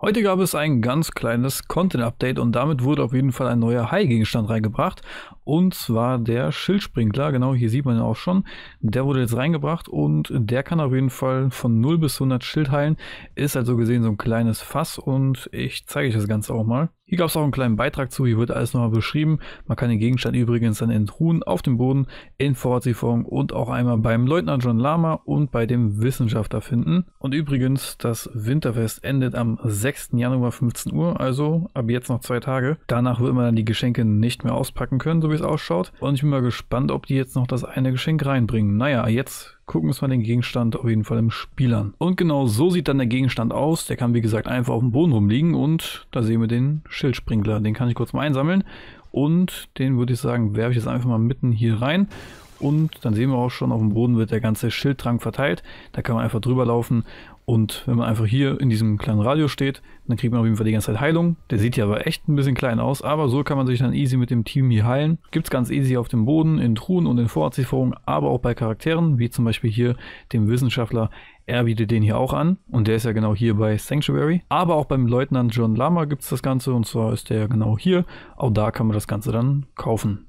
Heute gab es ein ganz kleines Content-Update und damit wurde auf jeden Fall ein neuer High-Gegenstand reingebracht. Und zwar der Schildsprinkler, genau hier sieht man ihn auch schon. Der wurde jetzt reingebracht und der kann auf jeden Fall von 0 bis 100 Schild heilen. Ist also gesehen so ein kleines Fass und ich zeige euch das Ganze auch mal. Hier gab es auch einen kleinen Beitrag zu, hier wird alles nochmal beschrieben. Man kann den Gegenstand übrigens dann in Truhen auf dem Boden, in Vorratsieferung und auch einmal beim Leutnant John Lama und bei dem Wissenschaftler finden. Und übrigens, das Winterfest endet am 6. Januar 15 Uhr, also ab jetzt noch zwei Tage. Danach wird man dann die Geschenke nicht mehr auspacken können, so wie es ausschaut. Und ich bin mal gespannt, ob die jetzt noch das eine Geschenk reinbringen. Naja, jetzt gucken wir uns mal den Gegenstand auf jeden Fall im Spiel an. Und genau so sieht dann der Gegenstand aus. Der kann wie gesagt einfach auf dem Boden rumliegen und da sehen wir den Schildsprinkler. Den kann ich kurz mal einsammeln und den würde ich sagen, werfe ich jetzt einfach mal mitten hier rein und dann sehen wir auch schon, auf dem Boden wird der ganze Schildtrank verteilt. Da kann man einfach drüber laufen und wenn man einfach hier in diesem kleinen Radio steht, dann kriegt man auf jeden Fall die ganze Zeit Heilung. Der sieht ja aber echt ein bisschen klein aus, aber so kann man sich dann easy mit dem Team hier heilen. Gibt es ganz easy auf dem Boden, in Truhen und in Vorratslieferungen, aber auch bei Charakteren, wie zum Beispiel hier dem Wissenschaftler. Er bietet den hier auch an und der ist ja genau hier bei Sanctuary. Aber auch beim Leutnant John Lama gibt es das Ganze und zwar ist der genau hier. Auch da kann man das Ganze dann kaufen.